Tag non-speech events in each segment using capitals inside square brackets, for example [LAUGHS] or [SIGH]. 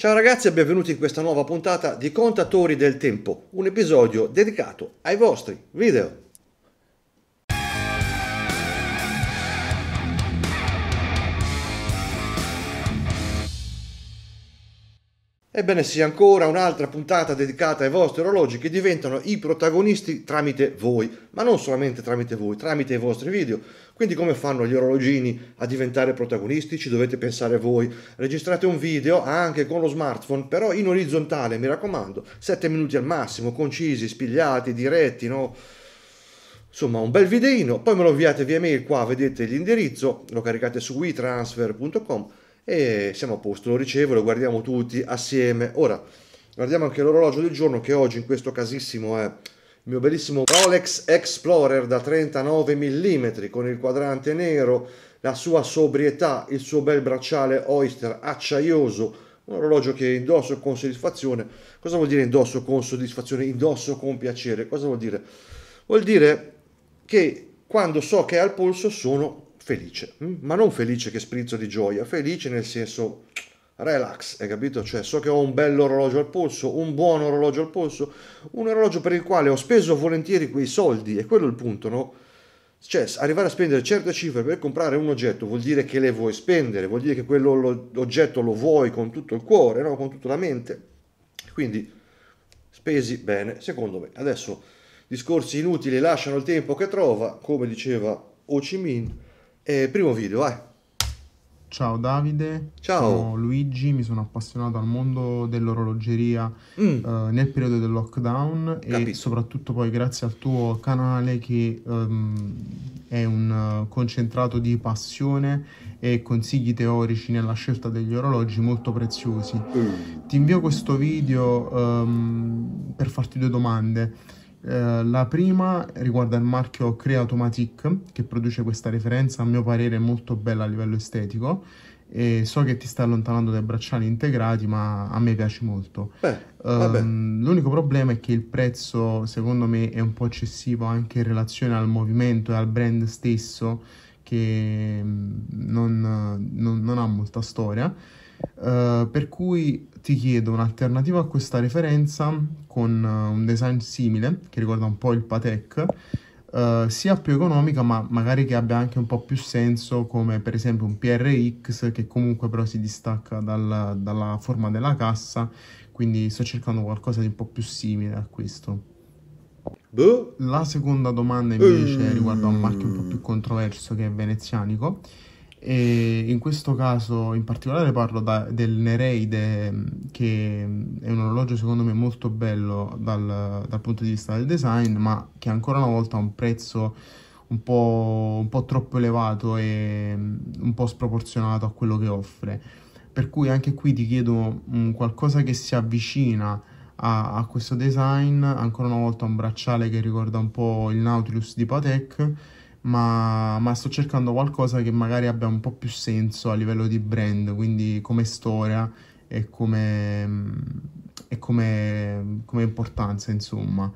Ciao ragazzi e benvenuti in questa nuova puntata di Contatori del Tempo, un episodio dedicato ai vostri video. Ebbene sì, ancora un'altra puntata dedicata ai vostri orologi che diventano i protagonisti tramite voi, ma non solamente tramite voi, tramite i vostri video. Quindi come fanno gli orologini a diventare protagonisti? Ci dovete pensare voi. Registrate un video anche con lo smartphone, però in orizzontale, mi raccomando, 7 minuti al massimo, concisi, spigliati, diretti, no? Insomma, un bel videino, poi me lo inviate via mail qua, vedete l'indirizzo, lo caricate su wetransfer.com e siamo a posto, lo ricevo, lo guardiamo tutti assieme. Ora, guardiamo anche l'orologio del giorno che oggi in questo casissimo è mio bellissimo Rolex Explorer da 39 mm con il quadrante nero, la sua sobrietà, il suo bel bracciale Oyster acciaioso, un orologio che indosso con soddisfazione. Cosa vuol dire indosso con soddisfazione? Indosso con piacere. Cosa vuol dire? Vuol dire che quando so che è al polso sono felice, mm? ma non felice che sprizzo di gioia, felice nel senso relax, hai capito? Cioè, so che ho un bello orologio al polso, un buon orologio al polso, un orologio per il quale ho speso volentieri quei soldi, e quello è il punto, no? Cioè, arrivare a spendere certe cifre per comprare un oggetto vuol dire che le vuoi spendere, vuol dire che quell'oggetto lo vuoi con tutto il cuore, no? Con tutta la mente. Quindi, spesi bene, secondo me. Adesso, discorsi inutili lasciano il tempo che trova, come diceva Ho Chi Minh. Eh, primo video, vai. Ciao Davide, Ciao. sono Luigi, mi sono appassionato al mondo dell'orologeria mm. eh, nel periodo del lockdown Capito. e soprattutto poi grazie al tuo canale che um, è un eh, concentrato di passione e consigli teorici nella scelta degli orologi molto preziosi. Mm. Ti invio questo video um, per farti due domande. Eh, la prima riguarda il marchio Crea Automatic che produce questa referenza a mio parere molto bella a livello estetico e so che ti sta allontanando dai bracciali integrati ma a me piace molto Beh, um, l'unico problema è che il prezzo secondo me è un po' eccessivo anche in relazione al movimento e al brand stesso che mm, non, non, non ha molta storia eh, per cui ti chiedo un'alternativa a questa referenza con uh, un design simile che ricorda un po' il Patek, uh, sia più economica ma magari che abbia anche un po' più senso come per esempio un PRX che comunque però si distacca dal, dalla forma della cassa, quindi sto cercando qualcosa di un po' più simile a questo. Boh. La seconda domanda invece ehm. riguarda un marchio un po' più controverso che è venezianico e in questo caso in particolare parlo da, del Nereide che è un orologio secondo me molto bello dal, dal, punto di vista del design ma che ancora una volta ha un prezzo un po', un po' troppo elevato e un po' sproporzionato a quello che offre per cui anche qui ti chiedo um, qualcosa che si avvicina a, a questo design ancora una volta un bracciale che ricorda un po' il Nautilus di Patek ma, ma, sto cercando qualcosa che magari abbia un po' più senso a livello di brand, quindi come storia e come, e come, come importanza, insomma.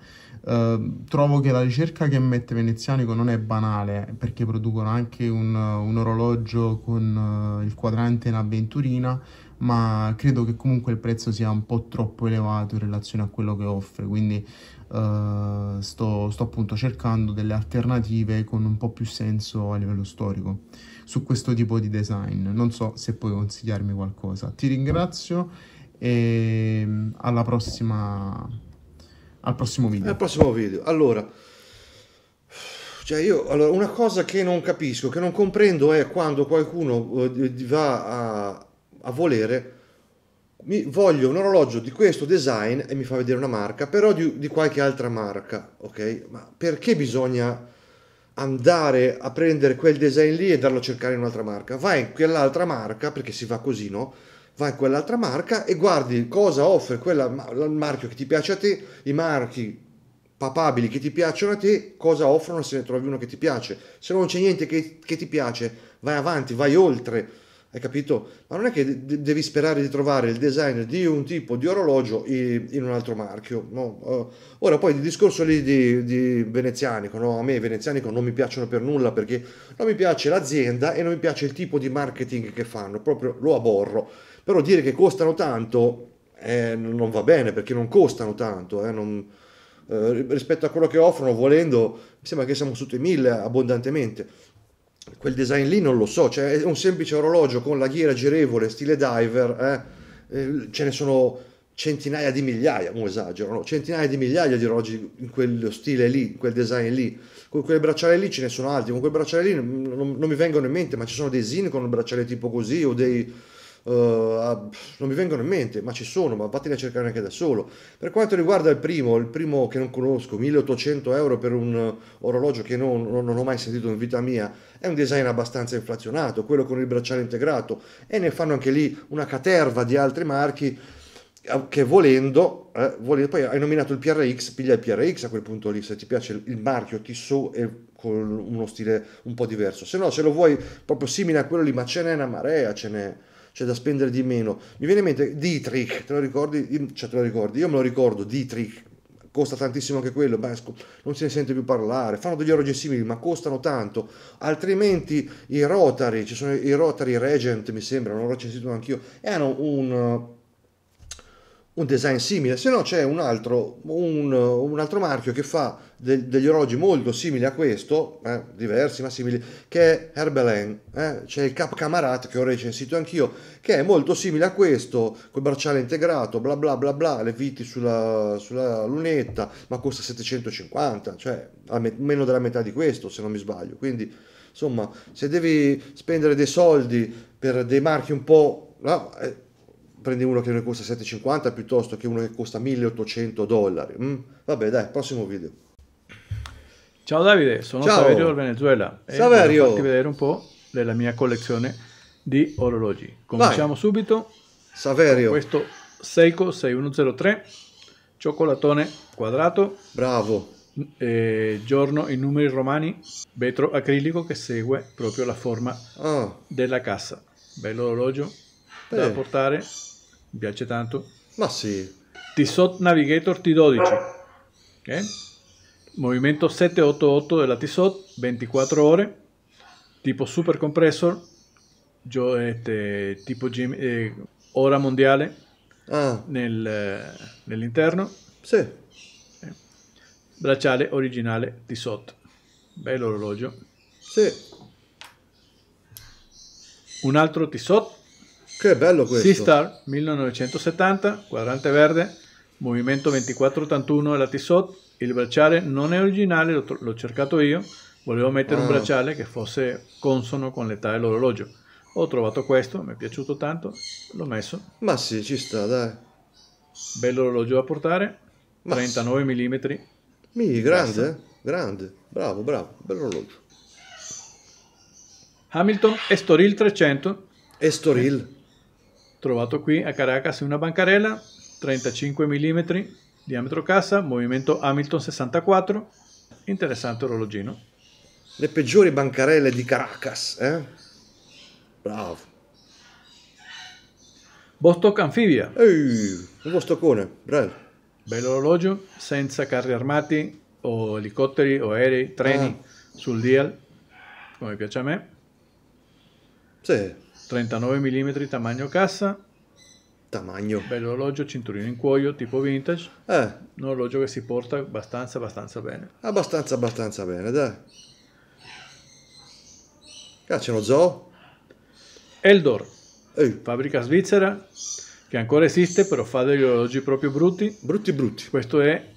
Uh, trovo che la ricerca che mette Venezianico non è banale perché producono anche un, un orologio con uh, il quadrante in avventurina ma credo che comunque il prezzo sia un po' troppo elevato in relazione a quello che offre, quindi uh, sto, sto appunto cercando delle alternative con un po' più senso a livello storico su questo tipo di design. Non so se puoi consigliarmi qualcosa. Ti ringrazio e mm, alla prossima al prossimo video. Al prossimo video. Allora, cioè io, allora, una cosa che non capisco, che non comprendo è quando qualcuno eh, va a a volere mi voglio un orologio di questo design e mi fa vedere una marca, però di, di, qualche altra marca, ok? Ma perché bisogna andare a prendere quel design lì e darlo a cercare in un'altra marca? Vai in quell'altra marca, perché si va così, no? Vai in quell'altra marca e guardi cosa offre quella, marchio che ti piace a te, i marchi papabili che ti piacciono a te, cosa offrono se ne trovi uno che ti piace. Se non c'è niente che, che ti piace, vai avanti, vai oltre hai capito? Ma non è che devi sperare di trovare il design di un tipo di orologio in un altro marchio. No? Eh, ora poi il discorso lì di, di venezianico, no? a me venezianico non mi piacciono per nulla perché non mi piace l'azienda e non mi piace il tipo di marketing che fanno, proprio lo aborro. Però dire che costano tanto eh, non va bene perché non costano tanto. Eh, non, eh, rispetto a quello che offrono, volendo, mi sembra che siamo sotto i mille eh, abbondantemente quel design lì non lo so, cioè un semplice orologio con la ghiera girevole stile diver, eh, eh ce ne sono centinaia di migliaia, non esagero, no? centinaia di migliaia di orologi in quello stile lì, in quel design lì, con quel bracciale lì ce ne sono altri, con quel bracciale lì non, non, non mi vengono in mente, ma ci sono dei zin con un bracciale tipo così o dei uh, non mi vengono in mente, ma ci sono, ma vattene a cercare anche da solo. Per quanto riguarda il primo, il primo che non conosco, 1800 euro per un orologio che non, non ho mai sentito in vita mia, è un design abbastanza inflazionato, quello con il bracciale integrato, e ne fanno anche lì una caterva di altri marchi eh, che volendo, eh, volendo, poi hai nominato il PRX, piglia il PRX a quel punto lì, se ti piace il marchio Tissot e con uno stile un po' diverso, se no se lo vuoi proprio simile a quello lì, ma ce n'è una marea, ce n'è, c'è da spendere di meno. Mi viene in mente Dietrich, te lo ricordi? Cioè te lo ricordi, io me lo ricordo, Dietrich, costa tantissimo anche quello, beh, non se ne sente più parlare, fanno degli orologi simili ma costano tanto, altrimenti i Rotary, ci sono i Rotary Regent mi sembra, non l'ho recensito anch'io, e hanno un un design simile, se no c'è un altro, un, un altro marchio che fa de, degli orologi molto simili a questo, eh, diversi ma simili, che è Herbelen, eh, c'è il Cap Camarat che ho recensito anch'io, che è molto simile a questo, col bracciale integrato, bla bla bla bla, le viti sulla, sulla lunetta, ma costa 750, cioè me, meno della metà di questo se non mi sbaglio, quindi insomma se devi spendere dei soldi per dei marchi un po'... No, eh, prendi uno che ne costa 7,50 piuttosto che uno che costa 1800 dollari. Mm. Vabbè, dai, prossimo video. Ciao Davide, sono Ciao. Saverio del Venezuela. Saverio! Voglio vedere un po' della mia collezione di orologi. Cominciamo Vai. subito. Saverio. questo Seiko 6103, cioccolatone quadrato. Bravo. Eh, giorno in numeri romani, vetro acrilico che segue proprio la forma ah. della cassa. Bello orologio da portare mi piace tanto. Ma sì. Tissot Navigator T12, okay. Eh? movimento 788 della Tissot, 24 ore, tipo super compressor, Gio, este, tipo gym, eh, ora mondiale ah. nel, eh, nell'interno. Sì. Eh. Bracciale originale Tissot, bello orologio. Sì. Un altro Tissot che bello questo. Sistar 1970, quadrante verde, movimento 2481 e lati Tissot. Il bracciale non è originale, l'ho, l'ho cercato io. Volevo mettere un ah. bracciale che fosse consono con l'età dell'orologio. Ho trovato questo, mi è piaciuto tanto, l'ho messo. Ma sì, ci sta, dai. Bello orologio da portare, Ma 39 sì. mm. Mi, grande, eh? grande, bravo, bravo, bello orologio. Hamilton Estoril 300. Estoril. Trovato qui a Caracas una bancarella, 35 mm, diametro cassa, movimento Hamilton 64, interessante orologino. Le peggiori bancarelle di Caracas, eh? Bravo. Bostock anfibia. Ehi, un bostoccone, bravo. Bello orologio, senza carri armati o elicotteri o aerei, treni ah. sul dial, come piace a me. Sì. 39 mm tamagno cassa. Tamagno. Bello orologio, cinturino in cuoio, tipo vintage. Eh. Un orologio che si porta abbastanza, abbastanza bene. Abbastanza, abbastanza bene, dai. Ah, Cazzo, uno zoo? Eldor. Ehi. Fabbrica svizzera, che ancora esiste, però fa degli orologi proprio brutti. Brutti, brutti. Questo è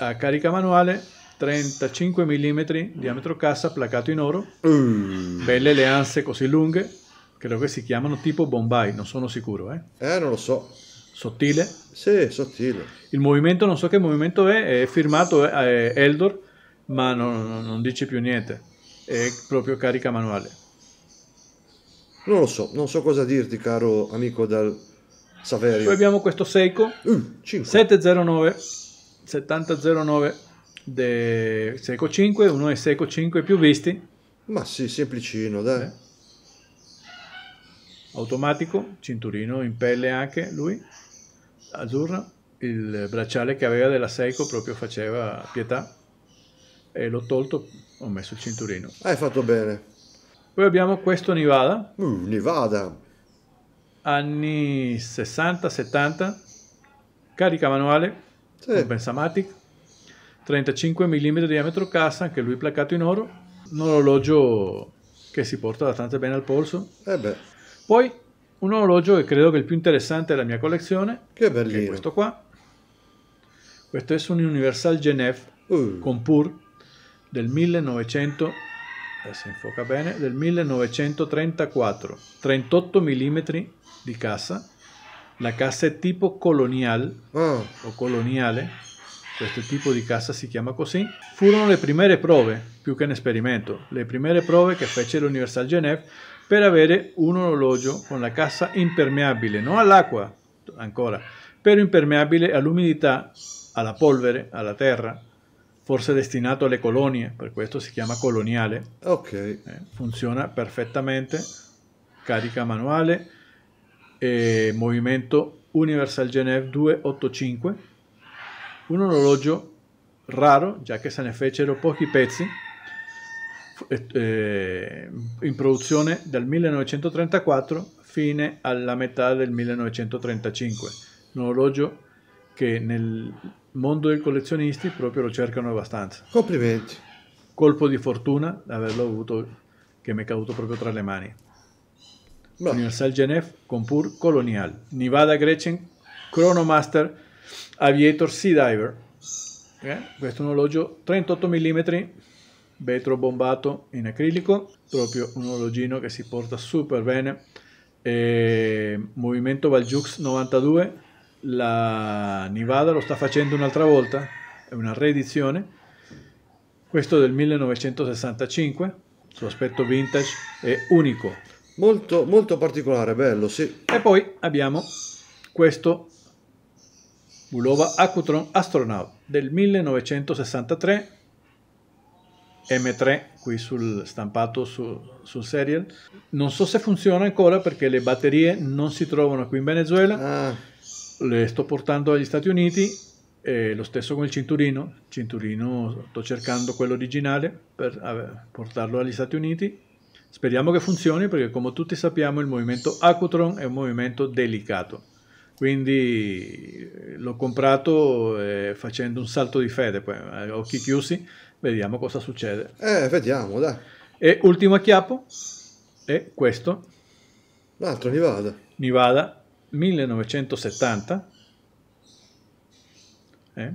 a carica manuale, 35 mm, diametro cassa, placato in oro. Mm. Belle le anse così lunghe Credo che si chiamano tipo Bombay, non sono sicuro. Eh, eh non lo so. Sottile? Sì, sottile. Il movimento, non so che movimento è, è firmato eh, è Eldor, ma non, non dice più niente. È proprio carica manuale. Non lo so, non so cosa dirti, caro amico dal Saverio. Poi abbiamo questo Seiko uh, 709 7009 de Seiko 5, uno è Seiko 5 più visti. Ma sì, semplicino, dai. Eh? automatico, cinturino in pelle anche lui, azzurra, il bracciale che aveva della Seiko proprio faceva pietà e l'ho tolto, ho messo il cinturino. Hai fatto bene. Poi abbiamo questo Nevada. Uh, Nevada. Anni 60-70, carica manuale, sì. con Bensamatic, 35 mm diametro cassa, anche lui placato in oro, un orologio che si porta abbastanza bene al polso. Eh beh poi un orologio che credo che è il più interessante della mia collezione. Che bellino. Che è questo qua. Questo è un Universal Genève uh. con del 1900 adesso eh, infoca bene, del 1934, 38 mm di cassa, la cassa è tipo colonial oh. o coloniale, questo tipo di cassa si chiama così, furono le prime prove, più che un esperimento, le prime prove che fece l'Universal Genève per avere un orologio con la cassa impermeabile, non all'acqua ancora, però impermeabile all'umidità, alla polvere, alla terra, forse destinato alle colonie, per questo si chiama coloniale. Ok. Eh, funziona perfettamente, carica manuale, eh, movimento Universal Genève 285 un orologio raro, già che se ne fecero pochi pezzi, eh, eh, in produzione dal 1934 fino alla metà del 1935, un orologio che nel mondo dei collezionisti proprio lo cercano abbastanza. Complimenti. Colpo di fortuna averlo avuto, che mi è caduto proprio tra le mani. Universal Genève, Compur, Colonial, Nevada Gretchen, Chronomaster, Aviator Sea Diver. Okay. Eh? Questo è un orologio 38 mm, vetro bombato in acrilico, proprio un orologino che si porta super bene. E movimento Valjux 92, la Nevada lo sta facendo un'altra volta, è una reedizione. Questo del 1965, suo aspetto vintage è unico. Molto, molto particolare, bello, sì. E poi abbiamo questo Bulova Acutron Astronaut del 1963 M3 qui sul stampato su, sul serial non so se funziona ancora perché le batterie non si trovano qui in Venezuela ah. le sto portando agli Stati Uniti e lo stesso con il cinturino cinturino sto cercando quello originale per portarlo agli Stati Uniti speriamo che funzioni perché come tutti sappiamo il movimento Acutron è un movimento delicato quindi eh, l'ho comprato eh, facendo un salto di fede, poi eh, occhi chiusi, vediamo cosa succede. Eh, vediamo, dai. E ultimo acchiappo è questo. L'altro Nivada. Nivada 1970. Eh?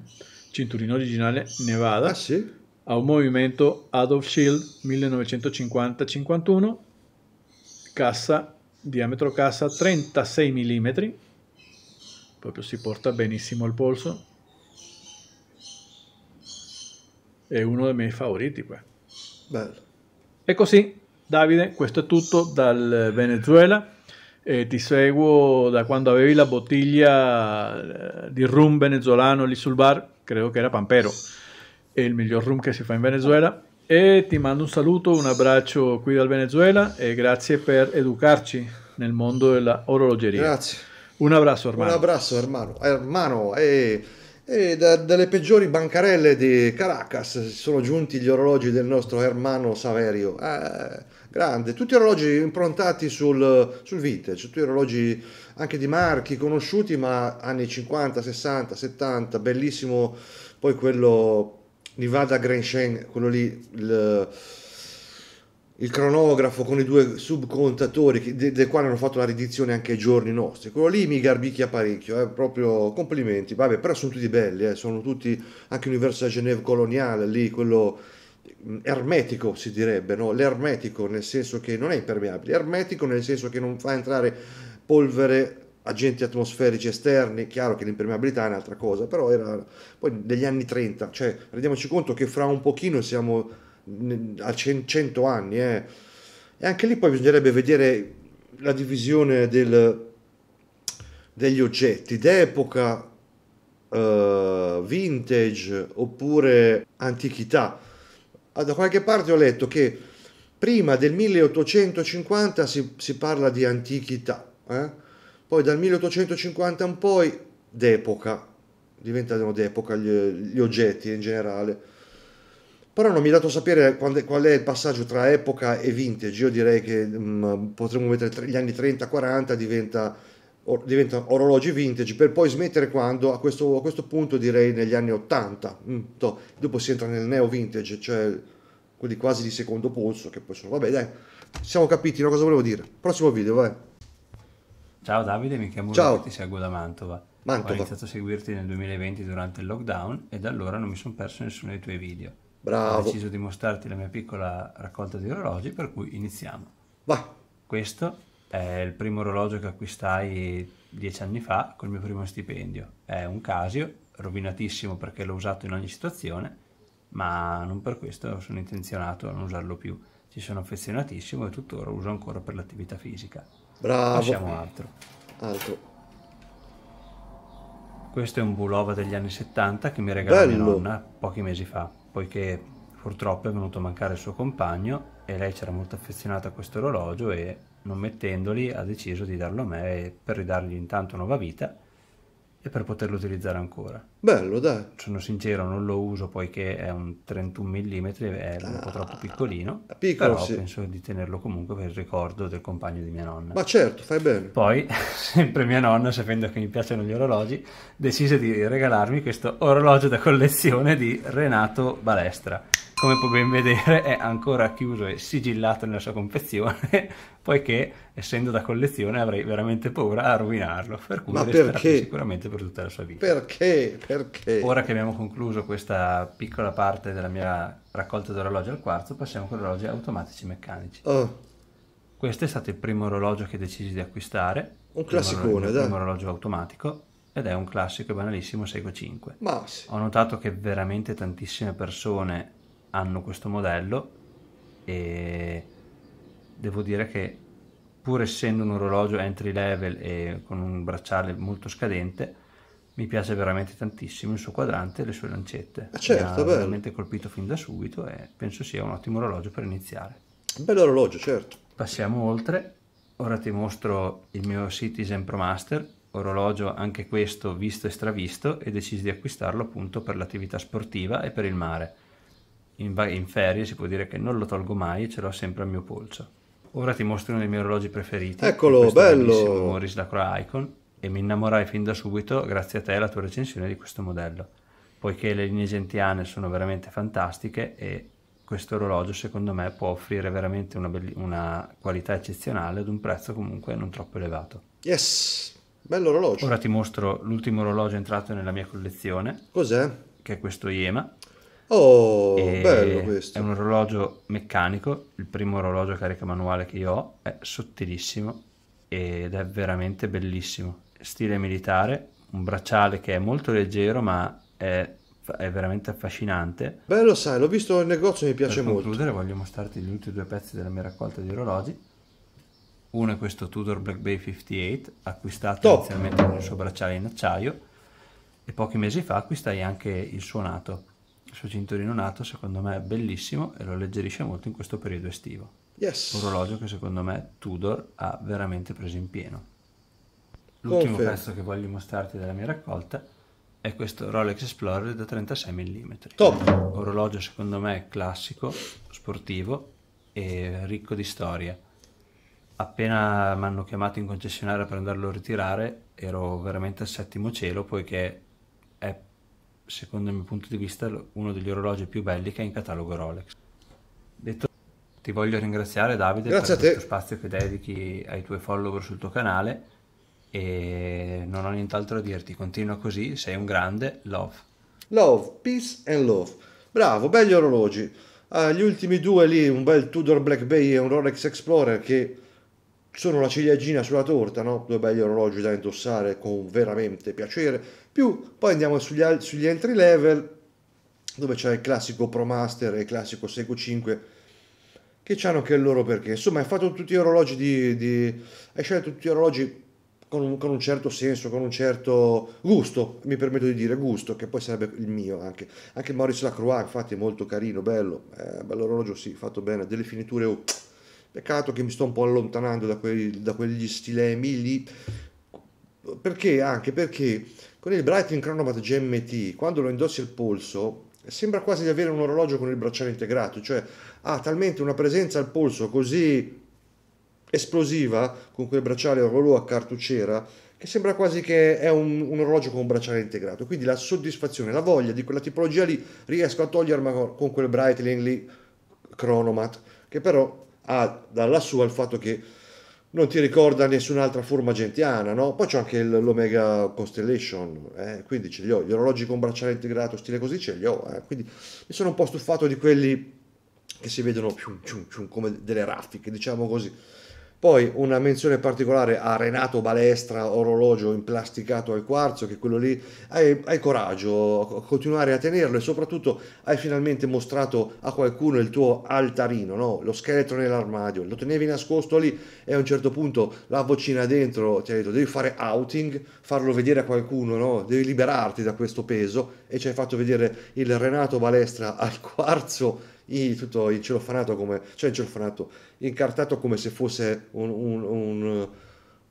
Cinturino originale Nevada. Ah, sì? A un movimento Adolf Shield 1950-51. Cassa, diametro cassa 36 mm proprio si porta benissimo al polso è uno dei miei favoriti qua bello e così Davide questo è tutto dal Venezuela eh, ti seguo da quando avevi la bottiglia eh, di rum venezuelano lì sul bar credo che era Pampero è il miglior rum che si fa in Venezuela e ti mando un saluto, un abbraccio qui dal Venezuela e grazie per educarci nel mondo dell'orologeria. Grazie. Un abbraccio, hermano. Un abbraccio, hermano. Hermano, eh, e, e da, dalle peggiori bancarelle di Caracas sono giunti gli orologi del nostro hermano Saverio. Eh, grande, tutti orologi improntati sul, sul vintage, tutti orologi anche di marchi conosciuti, ma anni 50, 60, 70, bellissimo. Poi quello di Vada Grenchen, quello lì, il il cronografo con i due subcontatori del quale hanno fatto la ridizione anche ai giorni nostri. Quello lì mi garbicchia parecchio, eh, proprio complimenti. Vabbè, però sono tutti belli, eh, sono tutti anche Universal Genève coloniale lì, quello mm, ermetico si direbbe, no? l'ermetico nel senso che non è impermeabile, ermetico nel senso che non fa entrare polvere, agenti atmosferici esterni, chiaro che l'impermeabilità è un'altra cosa, però era poi negli anni 30, cioè rendiamoci conto che fra un pochino siamo a 100 anni. Eh. E anche lì poi bisognerebbe vedere la divisione del, degli oggetti d'epoca, uh, vintage oppure antichità. Ah, da qualche parte ho letto che prima del 1850 si, si parla di antichità, eh? poi dal 1850 in poi d'epoca, diventano d'epoca gli, gli oggetti in generale però non mi ha dato sapere quando, qual è il passaggio tra epoca e vintage. Io direi che mh, mm, potremmo mettere gli anni 30-40 diventa, or, diventa, orologi vintage, per poi smettere quando, a questo, a questo punto direi negli anni 80. Mm, to, dopo si entra nel neo vintage, cioè quelli quasi di secondo polso, che poi sono... Vabbè dai, siamo capiti, no? cosa volevo dire. Prossimo video, vai. Ciao Davide, mi chiamo Ciao. e ti seguo da Mantova. Mantova. Ho iniziato a seguirti nel 2020 durante il lockdown e da allora non mi sono perso nessuno dei tuoi video. Bravo. Ho deciso di mostrarti la mia piccola raccolta di orologi, per cui iniziamo. Vai. Questo è il primo orologio che acquistai dieci anni fa col mio primo stipendio. È un Casio, rovinatissimo perché l'ho usato in ogni situazione, ma non per questo sono intenzionato a non usarlo più. Ci sono affezionatissimo e tuttora lo uso ancora per l'attività fisica. Bravo. Lasciamo altro. Altro. Questo è un Bulova degli anni 70 che mi regalò Bello. mia nonna pochi mesi fa poiché purtroppo è venuto a mancare il suo compagno e lei c'era molto affezionata a questo orologio e non mettendoli ha deciso di darlo a me per ridargli intanto nuova vita e per poterlo utilizzare ancora. Bello, dai. Sono sincero, non lo uso poiché è un 31 mm, è ah, un po' ah, troppo piccolino, piccolo, però sì. penso di tenerlo comunque per il ricordo del compagno di mia nonna. Ma certo, fai bene. Poi, [LAUGHS] sempre mia nonna, sapendo che mi piacciono gli orologi, decise di regalarmi questo orologio da collezione di Renato Balestra come puoi ben vedere è ancora chiuso e sigillato nella sua confezione [LAUGHS] poiché essendo da collezione avrei veramente paura a rovinarlo per cui Ma sicuramente per tutta la sua vita perché? perché? ora che abbiamo concluso questa piccola parte della mia raccolta di al quarzo passiamo con orologi automatici meccanici oh. questo è stato il primo orologio che decisi di acquistare un classicone dai. un orologio automatico ed è un classico e banalissimo Seiko 5 Ma sì. ho notato che veramente tantissime persone hanno questo modello e devo dire che pur essendo un orologio entry level e con un bracciale molto scadente mi piace veramente tantissimo il suo quadrante e le sue lancette. Eh certo, mi ha bello. veramente colpito fin da subito e penso sia un ottimo orologio per iniziare. Un bello orologio, certo. Passiamo oltre. Ora ti mostro il mio Citizen Pro Master, orologio anche questo visto e stravisto e decisi di acquistarlo appunto per l'attività sportiva e per il mare in, in ferie si può dire che non lo tolgo mai, e ce l'ho sempre al mio polso. Ora ti mostro uno dei miei orologi preferiti. Eccolo, bello! Morris Lacroix Icon e mi innamorai fin da subito grazie a te e alla tua recensione di questo modello, poiché le linee gentiane sono veramente fantastiche e questo orologio secondo me può offrire veramente una, una qualità eccezionale ad un prezzo comunque non troppo elevato. Yes, bello orologio. Ora ti mostro l'ultimo orologio entrato nella mia collezione. Cos'è? Che è questo Iema. Oh, e bello questo. È un orologio meccanico, il primo orologio carica manuale che io ho, è sottilissimo ed è veramente bellissimo. Stile militare, un bracciale che è molto leggero ma è, è veramente affascinante. Bello sai, l'ho visto nel negozio, e mi piace molto. Per concludere voglio mostrarti gli ultimi due pezzi della mia raccolta di orologi. Uno è questo Tudor Black Bay 58, acquistato Top. inizialmente con il suo bracciale in acciaio e pochi mesi fa acquistai anche il suonato il suo cinturino nato secondo me è bellissimo e lo alleggerisce molto in questo periodo estivo. Yes. Orologio che secondo me Tudor ha veramente preso in pieno. L'ultimo Conferno. pezzo che voglio mostrarti della mia raccolta è questo Rolex Explorer da 36 mm. Top! Orologio secondo me classico, sportivo e ricco di storia. Appena mi hanno chiamato in concessionaria per andarlo a ritirare ero veramente al settimo cielo poiché secondo il mio punto di vista, uno degli orologi più belli che è in catalogo Rolex. Detto, ti voglio ringraziare Davide Grazie per questo spazio che dedichi ai tuoi follower sul tuo canale e non ho nient'altro da dirti, continua così, sei un grande love. Love, peace and love. Bravo, belli orologi. Uh, gli ultimi due lì, un bel Tudor Black Bay e un Rolex Explorer che sono la ciliegina sulla torta, no? Due belli orologi da indossare con veramente piacere più poi andiamo sugli, sugli entry level dove c'è il classico Pro Master e il classico Seiko 5 che hanno anche loro perché insomma hai fatto tutti gli orologi di, di hai scelto tutti gli orologi con un, con un, certo senso, con un certo gusto, mi permetto di dire gusto, che poi sarebbe il mio anche. Anche Maurice Lacroix, infatti, è molto carino, bello, eh, bello orologio, sì, fatto bene, delle finiture. Oh. Peccato che mi sto un po' allontanando da, quei, da quegli stilemi lì, perché anche perché con il Breitling Chronomat GMT, quando lo indossi al polso, sembra quasi di avere un orologio con il bracciale integrato, cioè ha talmente una presenza al polso così esplosiva con quel bracciale a rollo a cartucciera che sembra quasi che è un, un, orologio con un bracciale integrato. Quindi la soddisfazione, la voglia di quella tipologia lì riesco a toglierla con quel Breitling lì, Chronomat, che però ha dalla sua il fatto che non ti ricorda nessun'altra forma gentiana, no? Poi c'è anche l'Omega Constellation, eh? quindi ce li ho, gli orologi con bracciale integrato, stile così ce li ho, eh? quindi mi sono un po' stufato di quelli che si vedono più, come delle raffiche, diciamo così. Poi una menzione particolare a Renato Balestra, orologio implasticato al quarzo, che quello lì hai, hai coraggio a continuare a tenerlo e soprattutto hai finalmente mostrato a qualcuno il tuo altarino, no? lo scheletro nell'armadio, lo tenevi nascosto lì e a un certo punto la vocina dentro ti ha detto devi fare outing, farlo vedere a qualcuno, no? devi liberarti da questo peso e ci hai fatto vedere il Renato Balestra al [LAUGHS] quarzo tutto il celofanato come, cioè il celofanato, incartato come se fosse un, un, un,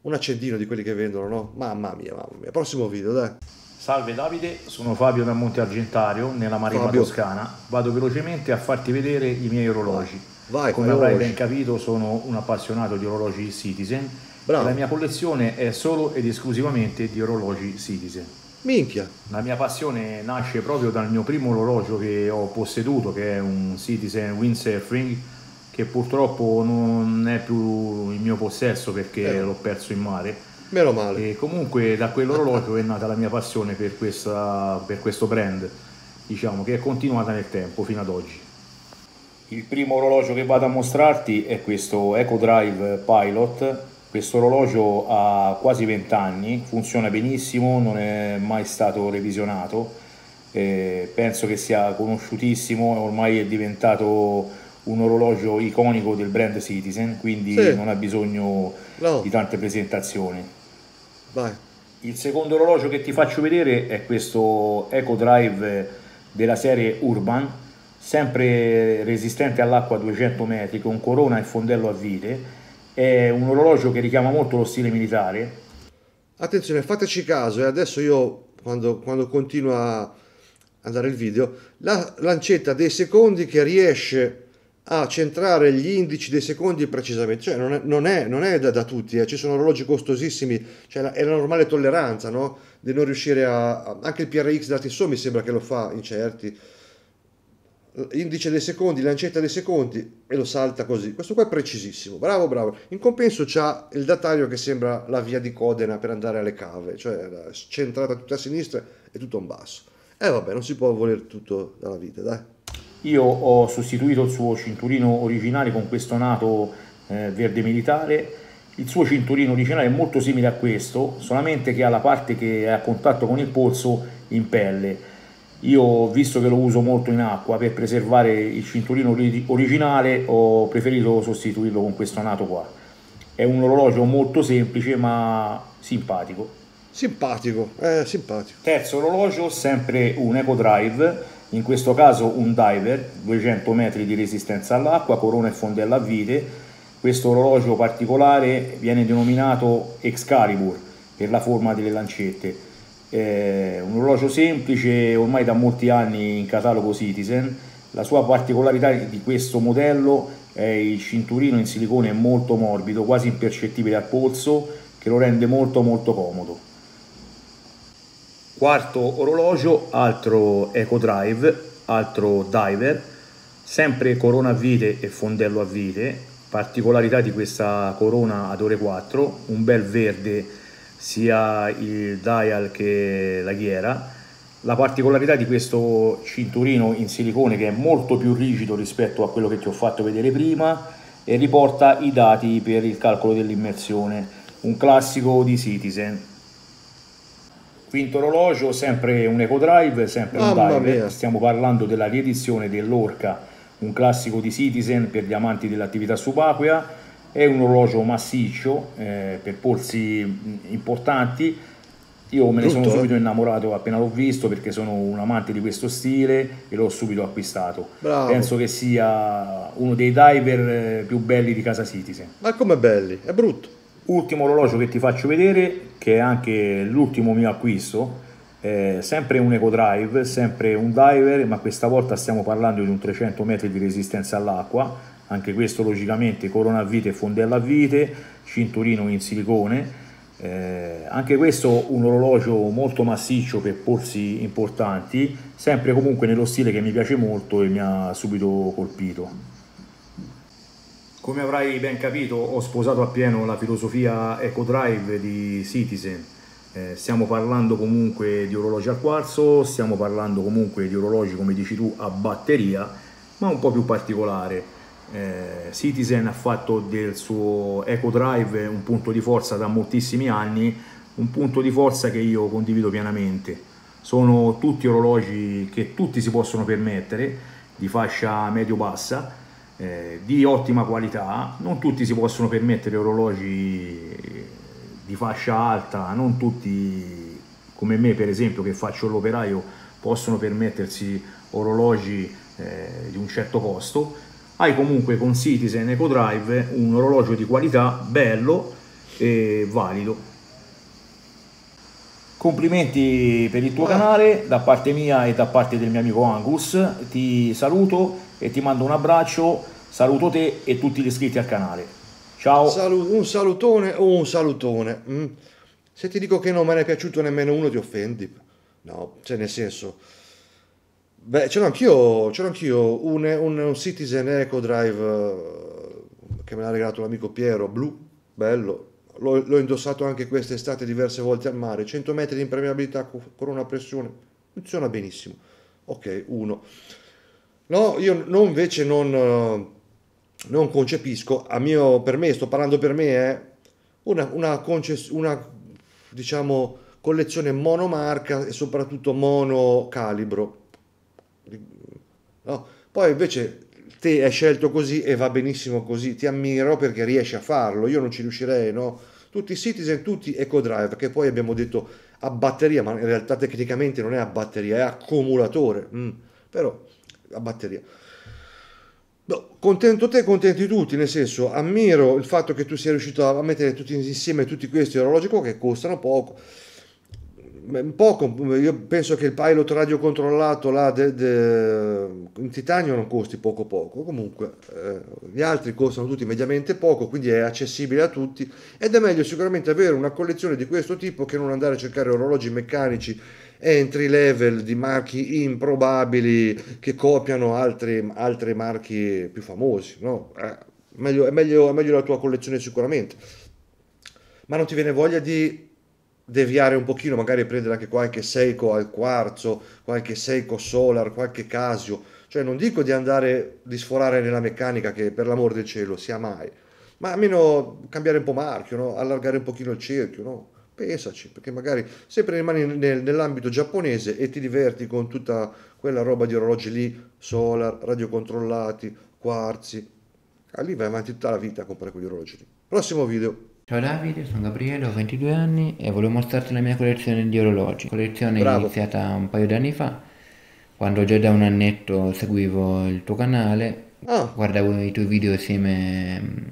un accendino di quelli che vendono, no? Mamma mia, mamma mia. Prossimo video, dai. Salve Davide, sono Fabio da Monte Argentario, nella Marina Toscana. Vado velocemente a farti vedere i miei orologi. Vai, Come avrai ben capito sono un appassionato di orologi Citizen. Bravo. La mia collezione è solo ed esclusivamente di orologi Citizen. Minchia. La mia passione nasce proprio dal mio primo orologio che ho posseduto, che è un Citizen Windsurfing, che purtroppo non è più in mio possesso perché eh. l'ho perso in mare. Meno male. E comunque da quell'orologio è nata la mia passione per, questa, per questo brand, diciamo, che è continuata nel tempo fino ad oggi. Il primo orologio che vado a mostrarti è questo EcoDrive Pilot questo orologio ha quasi 20 anni, funziona benissimo, non è mai stato revisionato, eh, penso che sia conosciutissimo, ormai è diventato un orologio iconico del brand Citizen, quindi sì. non ha bisogno no. di tante presentazioni. Vai. Il secondo orologio che ti faccio vedere è questo Eco Drive della serie Urban, sempre resistente all'acqua a 200 metri, con corona e fondello a vite è un orologio che richiama molto lo stile militare. Attenzione, fateci caso, e adesso io quando, quando continuo a andare il video, la lancetta dei secondi che riesce a centrare gli indici dei secondi precisamente, cioè non è, non è, non è da, da, tutti, eh. ci sono orologi costosissimi, cioè la, è la normale tolleranza no? di non riuscire a, anche il PRX dati so mi sembra che lo fa in certi, indice dei secondi, lancetta dei secondi e lo salta così. Questo qua è precisissimo, bravo, bravo. In compenso c'ha il datario che sembra la via di Codena per andare alle cave, cioè centrata tutta a sinistra e tutto in basso. E eh, vabbè, non si può voler tutto dalla vita, dai. Io ho sostituito il suo cinturino originale con questo nato eh, verde militare. Il suo cinturino originale è molto simile a questo, solamente che ha la parte che è a contatto con il polso in pelle io, visto che lo uso molto in acqua per preservare il cinturino originale, ho preferito sostituirlo con questo nato qua. È un orologio molto semplice ma simpatico. Simpatico, eh, simpatico. Terzo orologio, sempre un Eco Drive, in questo caso un diver, 200 metri di resistenza all'acqua, corona e fondella a vite. Questo orologio particolare viene denominato Excalibur per la forma delle lancette è eh, un orologio semplice, ormai da molti anni in catalogo Citizen. La sua particolarità di questo modello è il cinturino in silicone molto morbido, quasi impercettibile al polso, che lo rende molto molto comodo. Quarto orologio, altro Eco Drive, altro Diver, sempre corona a vite e fondello a vite, particolarità di questa corona ad ore 4, un bel verde sia il dial che la ghiera. La particolarità di questo cinturino in silicone che è molto più rigido rispetto a quello che ti ho fatto vedere prima e eh, riporta i dati per il calcolo dell'immersione, un classico di Citizen. Quinto orologio, sempre un Eco Drive, sempre Mamma un dive, stiamo parlando della riedizione dell'Orca, un classico di Citizen per gli amanti dell'attività subacquea è un orologio massiccio eh, per polsi importanti io me ne Brutto, sono eh? subito innamorato appena l'ho visto perché sono un amante di questo stile e l'ho subito acquistato. Bravo. Penso che sia uno dei diver eh, più belli di casa Citizen. Ma come belli? È brutto. Ultimo orologio che ti faccio vedere, che è anche l'ultimo mio acquisto, eh, sempre un eco drive, sempre un diver, ma questa volta stiamo parlando di un 300 metri di resistenza all'acqua, anche questo logicamente corona a vite e fondella a vite, cinturino in silicone, eh, anche questo un orologio molto massiccio per porsi importanti, sempre comunque nello stile che mi piace molto e mi ha subito colpito. Come avrai ben capito ho sposato appieno la filosofia Eco Drive di Citizen, eh, stiamo parlando comunque di orologi al quarzo, stiamo parlando comunque di orologi, come dici tu, a batteria, ma un po' più particolare. Eh, Citizen ha fatto del suo Eco Drive un punto di forza da moltissimi anni, un punto di forza che io condivido pienamente. Sono tutti orologi che tutti si possono permettere, di fascia medio-bassa, eh, di ottima qualità, non tutti si possono permettere orologi di fascia alta, non tutti come me per esempio che faccio l'operaio possono permettersi orologi eh, di un certo costo, hai comunque con Citizen EcoDrive un orologio di qualità bello e valido. Complimenti per il tuo canale da parte mia e da parte del mio amico Angus, ti saluto e ti mando un abbraccio, saluto te e tutti gli iscritti al canale. Ciao. Salu- un salutone o un salutone. Mm. Se ti dico che non me ne è piaciuto nemmeno uno ti offendi. No, cioè nel senso... Beh, c'ero anch'io, c'ero anch'io un, un, un Citizen Eco Drive eh, che me l'ha regalato l'amico Piero, blu, bello. L'ho, l'ho indossato anche quest'estate diverse volte al mare. 100 metri di impermeabilità con una pressione. Funziona benissimo. Ok, uno. No, io non invece non eh, non concepisco, mio, per me, sto parlando per me, è eh, una, una, conces- una diciamo, collezione monomarca e soprattutto monocalibro. No? Poi invece te hai scelto così e va benissimo così, ti ammiro perché riesci a farlo, io non ci riuscirei, no? Tutti Citizen, tutti EcoDrive, che poi abbiamo detto a batteria, ma in realtà tecnicamente non è a batteria, è accumulatore, mm, però a batteria contento te, contenti tutti, nel senso ammiro il fatto che tu sia riuscito a mettere tutti insieme tutti questi orologi qua che costano poco. Poco, io penso che il pilot radio controllato là de, de, in titanio non costi poco poco, comunque eh, gli altri costano tutti mediamente poco, quindi è accessibile a tutti ed è meglio sicuramente avere una collezione di questo tipo che non andare a cercare orologi meccanici entry level di marchi improbabili che copiano altri, altri marchi più famosi, no? Eh, meglio, è, meglio, è meglio la tua collezione sicuramente. Ma non ti viene voglia di deviare un pochino, magari prendere anche qualche Seiko al quarzo, qualche Seiko Solar, qualche Casio. Cioè non dico di andare, di sforare nella meccanica che per l'amor del cielo sia mai, ma almeno cambiare un po' marchio, no? allargare un pochino il cerchio, no? pensaci, perché magari sempre rimani nel, nell'ambito giapponese e ti diverti con tutta quella roba di orologi lì, solar, radiocontrollati, quarzi. Ah, lì vai avanti tutta la vita a comprare quegli orologi lì. Prossimo video. Ciao Davide, sono Gabriele, ho 22 anni e volevo mostrarti la mia collezione di orologi. Collezione Bravo. iniziata un paio di anni fa, quando già da un annetto seguivo il tuo canale, ah. guardavo i tuoi video insieme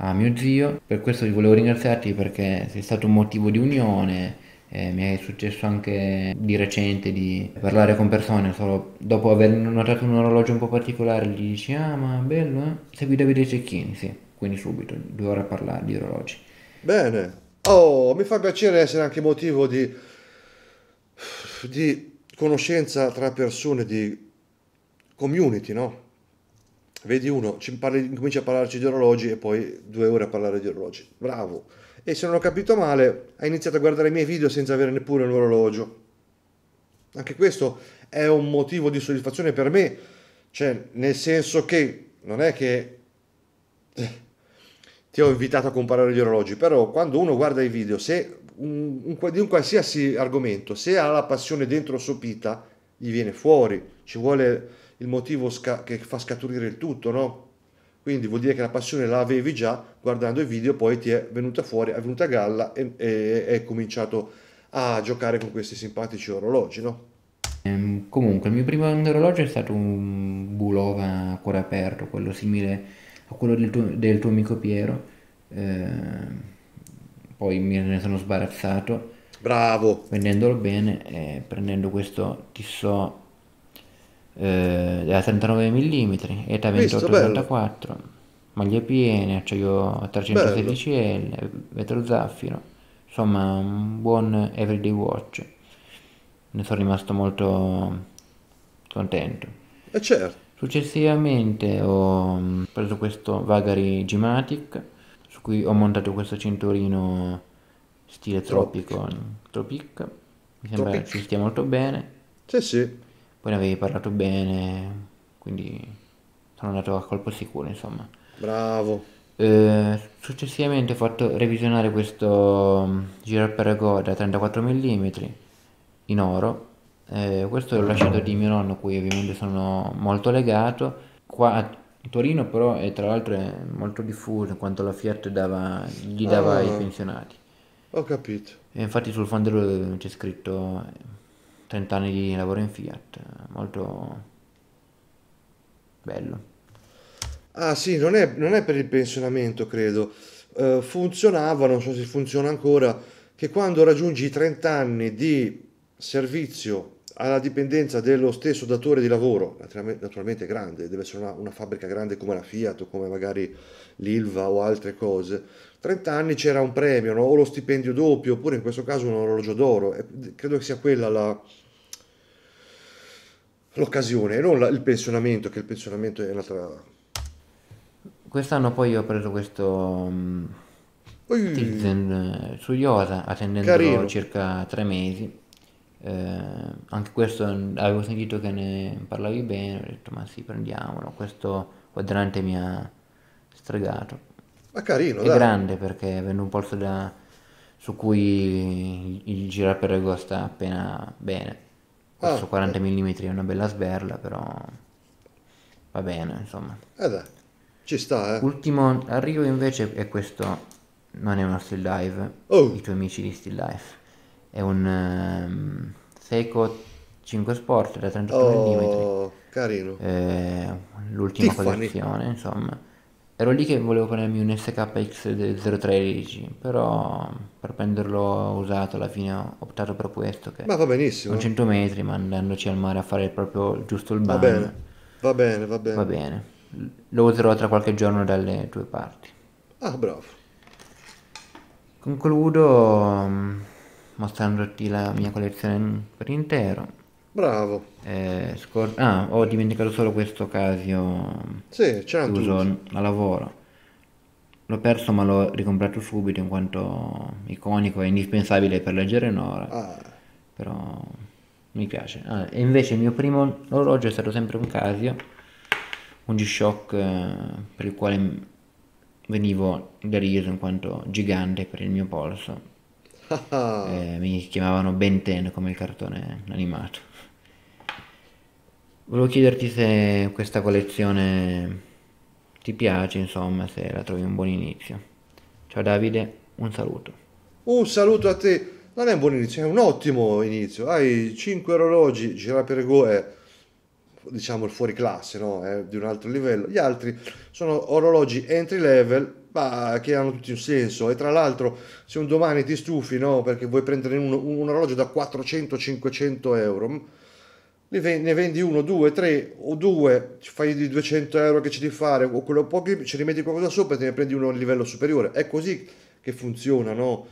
a mio zio. Per questo vi volevo ringraziarti perché sei stato un motivo di unione. Eh, mi è successo anche di recente di parlare con persone solo dopo aver notato un orologio un po' particolare gli dici ah ma bello eh segui Davide Cecchini sì quindi subito due ore a parlare di orologi bene oh mi fa piacere essere anche motivo di di conoscenza tra persone di community no? Vedi uno, ci parli, comincia a parlarci di orologi e poi due ore a parlare di orologi. Bravo. E se non ho capito male, hai iniziato a guardare i miei video senza avere neppure un orologio. Anche questo è un motivo di soddisfazione per me, cioè nel senso che non è che eh, ti ho invitato a comprare gli orologi, però quando uno guarda i video, se un, un, di un qualsiasi argomento, se ha la passione dentro sopita, gli viene fuori, ci vuole il motivo sca- che fa scaturire il tutto, no? Quindi vuol dire che la passione la avevi già guardando i video, poi ti è venuta fuori, è venuta a galla e, e è cominciato a giocare con questi simpatici orologi, no? Ehm, comunque, il mio primo orologio è stato un Bulova a cuore aperto, quello simile a quello del tuo, del tuo amico Piero. Eh, poi me ne sono sbarazzato. Bravo! Vendendolo bene e eh, prendendo questo Tissot eh, da 39 mm ETA da 28-34 maglie piene, acciaio 316L, vetro zaffiro insomma un buon everyday watch ne sono rimasto molto contento e eh, certo Successivamente ho mm, preso questo Vagari Gimatic su cui ho montato questo cinturino stile tropico, tropic, tropic. mi sembra tropic. ci stia molto bene. Sì, sì poi ne avevi parlato bene, quindi sono andato a colpo sicuro, insomma. Bravo. Eh, successivamente ho fatto revisionare questo mm, giro per da 34 mm in oro. Eh, questo l'ho lasciato di mio nonno, cui ovviamente sono molto legato. Qua a Torino però è tra l'altro è molto diffuso, in quanto la Fiat dava, gli dava ah, ai pensionati. Ho capito. E infatti sul fondello eh, c'è scritto 30 anni di lavoro in Fiat, molto bello. Ah sì, non è, non è per il pensionamento credo, uh, funzionava, non so se funziona ancora, che quando raggiungi i 30 anni di servizio alla dipendenza dello stesso datore di lavoro, naturalmente grande, deve essere una, una, fabbrica grande come la Fiat o come magari l'Ilva o altre cose, 30 anni c'era un premio, no? o lo stipendio doppio, oppure in questo caso un orologio d'oro. E eh, credo che sia quella la, l'occasione e non la, il pensionamento, che il pensionamento è un'altra... Quest'anno poi ho preso questo mm, Tizen uh, su Yosa, attendendolo Carino. circa tre mesi. Eh, anche questo avevo sentito che ne parlavi bene, ho detto ma sì prendiamolo, questo quadrante mi ha stregato. Ma carino, è dai. grande perché avendo un polso da, su cui il giraperego sta appena bene. Ah, questo ah, 40 mm è una bella sberla, però va bene, insomma. Eh beh, ci sta, eh. Ultimo arrivo invece è questo, non è uno still life, oh. i tuoi amici di still life. È un um, Seiko 5 Sport da 38 oh, mm. carino. Eh, l'ultima Tiffany. collezione, insomma ero lì che volevo prendermi un skx 013 però per prenderlo usato alla fine ho optato per questo che ma va benissimo sono 100 metri ma andandoci al mare a fare proprio giusto il bagno va bene va bene va bene, va bene. lo userò tra qualche giorno dalle tue parti ah bravo concludo mm, mostrandoti la mia collezione per intero Bravo. Eh, scor- ah, ho dimenticato solo questo Casio. Sì, c'è uso a lavoro. L'ho perso ma l'ho ricomprato subito in quanto iconico e indispensabile per leggere Nora. Ah. Però mi piace. Ah, e invece il mio primo orologio è stato sempre un Casio, un G-Shock eh, per il quale venivo deriso in quanto gigante per il mio polso. Ah, ah. eh, mi chiamavano Ben Ten come il cartone animato. Volevo chiederti se questa collezione ti piace, insomma, se la trovi un buon inizio. Ciao Davide, un saluto. Un saluto a te. Non è un buon inizio, è un ottimo inizio. Hai 5 orologi, per go è diciamo il fuori classe, no? è di un altro livello. Gli altri sono orologi entry level, ma che hanno tutti un senso. E tra l'altro, se un domani ti stufi no? perché vuoi prendere un, un orologio da 400-500 euro ne vendi uno, due, tre o due, ci fai di 200 euro che ci devi fare o quello pochi, ci rimetti qualcosa sopra e te ne prendi uno a livello superiore. È così che funziona, no?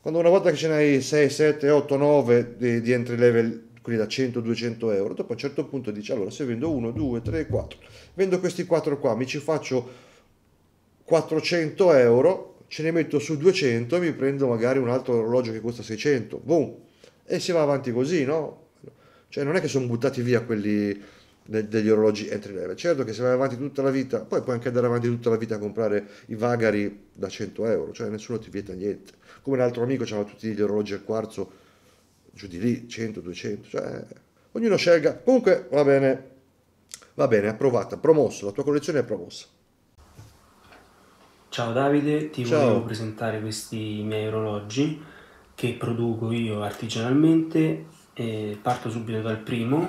Quando una volta che ce n'hai 6, 7, 8, 9 di, di entry level, quelli da 100, 200 euro, dopo a un certo punto dici allora se vendo uno, due, tre, quattro, vendo questi quattro qua, mi ci faccio 400 euro, ce ne metto su 200 e mi prendo magari un altro orologio che costa 600, boom, e si va avanti così, no? Cioè non è che sono buttati via quelli degli orologi entry level. Certo che se vai avanti tutta la vita, poi puoi anche andare avanti tutta la vita a comprare i vagari da 100 euro, cioè nessuno ti vieta niente. Come l'altro amico c'aveva tutti gli orologi al quarzo, giù di lì, 100, 200, cioè ognuno scelga. Comunque va bene, va bene, approvata, promosso, la tua collezione è promossa. Ciao Davide, ti Ciao. volevo presentare questi miei orologi che produco io artigianalmente e parto subito dal primo,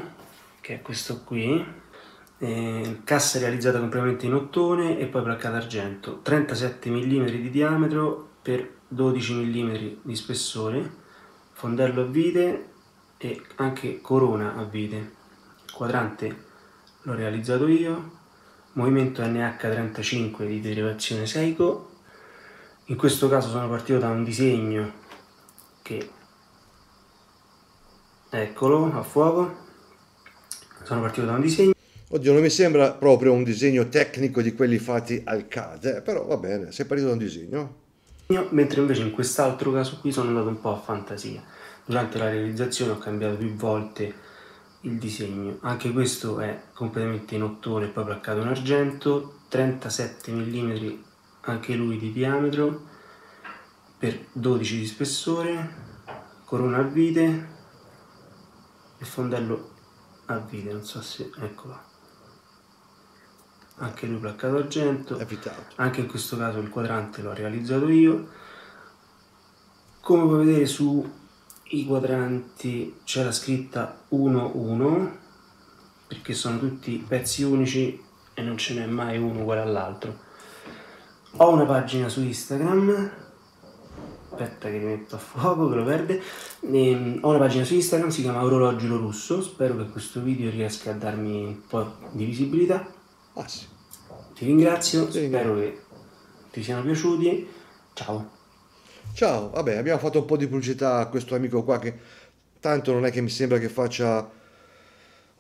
che è questo qui. Eh, cassa realizzata completamente in ottone e poi placca d'argento, 37 mm di diametro per 12 mm di spessore, fondello a vite e anche corona a vite. Quadrante l'ho realizzato io, movimento NH35 di derivazione Seiko. In questo caso sono partito da un disegno che eccolo a fuoco sono partito da un disegno Oddio, non mi sembra proprio un disegno tecnico di quelli fatti al CAD, eh, però va bene, sei partito da un disegno. Mentre invece in quest'altro caso qui sono andato un po' a fantasia. Durante la realizzazione ho cambiato più volte il disegno. Anche questo è completamente in ottone, poi placcato in argento, 37 mm anche lui di diametro, per 12 di spessore, corona a vite, il fondello a vite, non so se... eccola. Anche lui placcato argento. Anche in questo caso il quadrante l'ho realizzato io. Come puoi vedere su i quadranti c'è la scritta 1-1 perché sono tutti pezzi unici e non ce n'è mai uno uguale all'altro. Ho una pagina su Instagram aspetta che mi metto a fuoco, che lo perde. E, ehm, ho una pagina su Instagram, si chiama Orologio Russo, spero che questo video riesca a darmi un po' di visibilità. Ah, Ti ringrazio, sì, spero sì. che ti siano piaciuti. Ciao. Ciao, vabbè, abbiamo fatto un po' di pubblicità a questo amico qua che tanto non è che mi sembra che faccia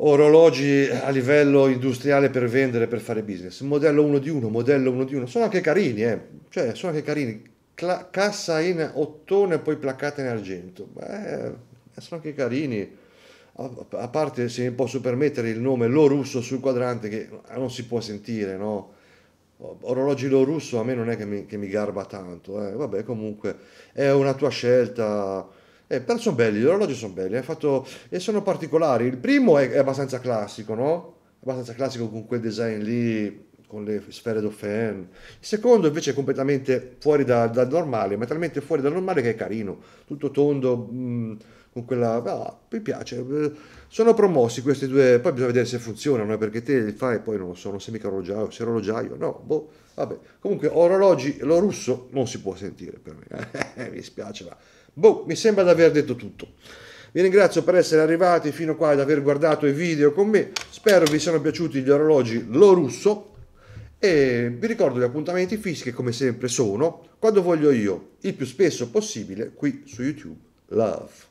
orologi a livello industriale per vendere, per fare business. Modello 1 di 1, modello 1 di 1. Sono anche carini, eh. Cioè, sono anche carini cla- cassa in ottone e poi placata in argento. Beh, sono anche carini. A, a parte se mi posso permettere il nome lo russo sul quadrante che non si può sentire, no? Orologi lo russo a me non è che mi, che mi garba tanto, eh. vabbè comunque è una tua scelta. Eh, però sono belli, gli orologi sono belli, fatto, e sono particolari. Il primo è, è abbastanza classico, no? abbastanza classico con quel design lì con le sfere d'Offen. Il secondo invece è completamente fuori dal da normale, ma talmente fuori dal normale che è carino, tutto tondo, mh, mm, con quella... Ah, mi piace. Eh, sono promossi questi due, poi bisogna vedere se funzionano, eh, perché te li fai e poi non lo so, non sei mica orologiaio, sei orologiaio, no, boh, vabbè. Comunque orologi, lo russo non si può sentire per me, eh, [LAUGHS] mi spiace, ma... Boh, mi sembra di aver detto tutto. Vi ringrazio per essere arrivati fino qua ed aver guardato i video con me. Spero vi siano piaciuti gli orologi lo russo e vi ricordo gli appuntamenti fisici che come sempre sono, quando voglio io, il più spesso possibile qui su YouTube. Love.